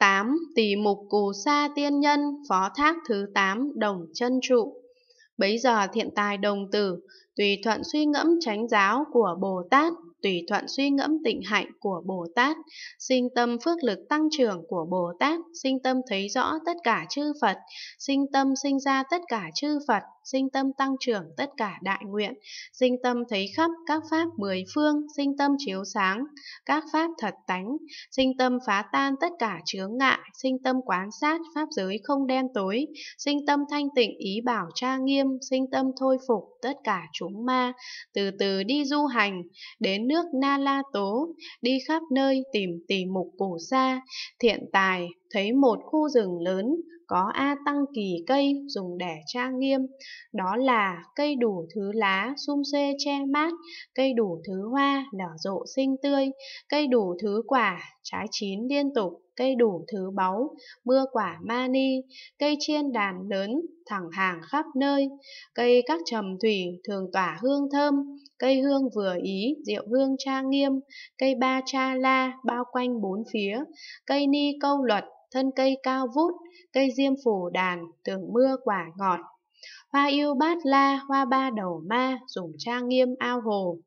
8. Tỷ mục cù sa tiên nhân, phó thác thứ 8, đồng chân trụ. Bấy giờ thiện tài đồng tử, tùy thuận suy ngẫm tránh giáo của Bồ Tát, tùy thuận suy ngẫm tịnh hạnh của Bồ Tát, sinh tâm phước lực tăng trưởng của Bồ Tát, sinh tâm thấy rõ tất cả chư Phật, sinh tâm sinh ra tất cả chư Phật, sinh tâm tăng trưởng tất cả đại nguyện, sinh tâm thấy khắp các pháp mười phương, sinh tâm chiếu sáng, các pháp thật tánh, sinh tâm phá tan tất cả chướng ngại, sinh tâm quán sát pháp giới không đen tối, sinh tâm thanh tịnh ý bảo tra nghiêm, sinh tâm thôi phục tất cả chúng ma, từ từ đi du hành, đến nước Na La Tố, đi khắp nơi tìm tỷ mục cổ sa, thiện tài, thấy một khu rừng lớn, có a tăng kỳ cây dùng để trang nghiêm đó là cây đủ thứ lá sum xê che mát cây đủ thứ hoa nở rộ xinh tươi cây đủ thứ quả trái chín liên tục cây đủ thứ báu, mưa quả mani, cây chiên đàn lớn, thẳng hàng khắp nơi, cây các trầm thủy thường tỏa hương thơm, cây hương vừa ý, diệu hương trang nghiêm, cây ba cha la bao quanh bốn phía, cây ni câu luật thân cây cao vút, cây diêm phủ đàn, tường mưa quả ngọt. Hoa yêu bát la, hoa ba đầu ma, dùng trang nghiêm ao hồ.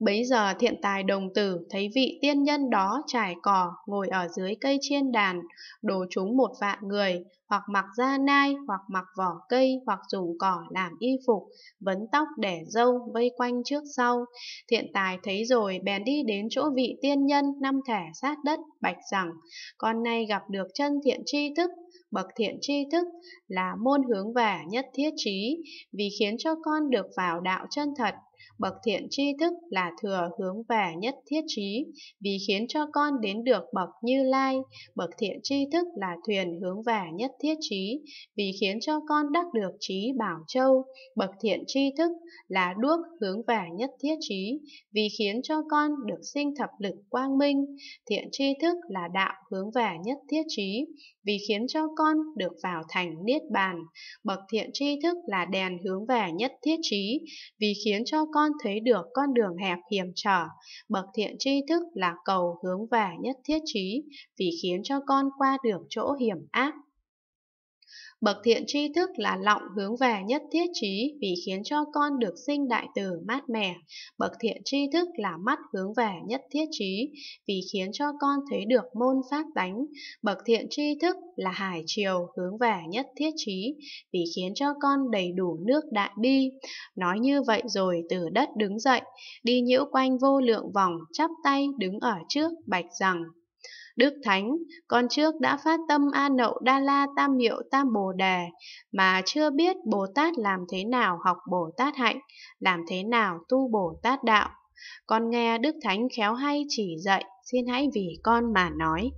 Bấy giờ thiện tài đồng tử thấy vị tiên nhân đó trải cỏ ngồi ở dưới cây chiên đàn, đồ chúng một vạn người, hoặc mặc da nai, hoặc mặc vỏ cây, hoặc dùng cỏ làm y phục, vấn tóc để dâu vây quanh trước sau. Thiện tài thấy rồi bèn đi đến chỗ vị tiên nhân năm thẻ sát đất, bạch rằng, con nay gặp được chân thiện tri thức, bậc thiện tri thức là môn hướng vẻ nhất thiết trí, vì khiến cho con được vào đạo chân thật bậc thiện tri thức là thừa hướng về nhất thiết trí, vì khiến cho con đến được bậc như lai. Bậc thiện tri thức là thuyền hướng về nhất thiết trí, vì khiến cho con đắc được trí bảo châu. Bậc thiện tri thức là đuốc hướng về nhất thiết trí, vì khiến cho con được sinh thập lực quang minh. Thiện tri thức là đạo hướng về nhất thiết trí, vì khiến cho con được vào thành niết bàn. Bậc thiện tri thức là đèn hướng về nhất thiết trí, vì khiến cho con thấy được con đường hẹp hiểm trở, bậc thiện tri thức là cầu hướng về nhất thiết trí, vì khiến cho con qua được chỗ hiểm ác Bậc thiện tri thức là lọng hướng về nhất thiết trí vì khiến cho con được sinh đại từ mát mẻ. Bậc thiện tri thức là mắt hướng về nhất thiết trí vì khiến cho con thấy được môn pháp tánh. Bậc thiện tri thức là hải triều hướng về nhất thiết trí vì khiến cho con đầy đủ nước đại bi. Nói như vậy rồi từ đất đứng dậy, đi nhiễu quanh vô lượng vòng chắp tay đứng ở trước bạch rằng Đức Thánh, con trước đã phát tâm A Nậu Đa La Tam hiệu Tam Bồ Đề, mà chưa biết Bồ Tát làm thế nào học Bồ Tát hạnh, làm thế nào tu Bồ Tát đạo. Con nghe Đức Thánh khéo hay chỉ dạy, xin hãy vì con mà nói.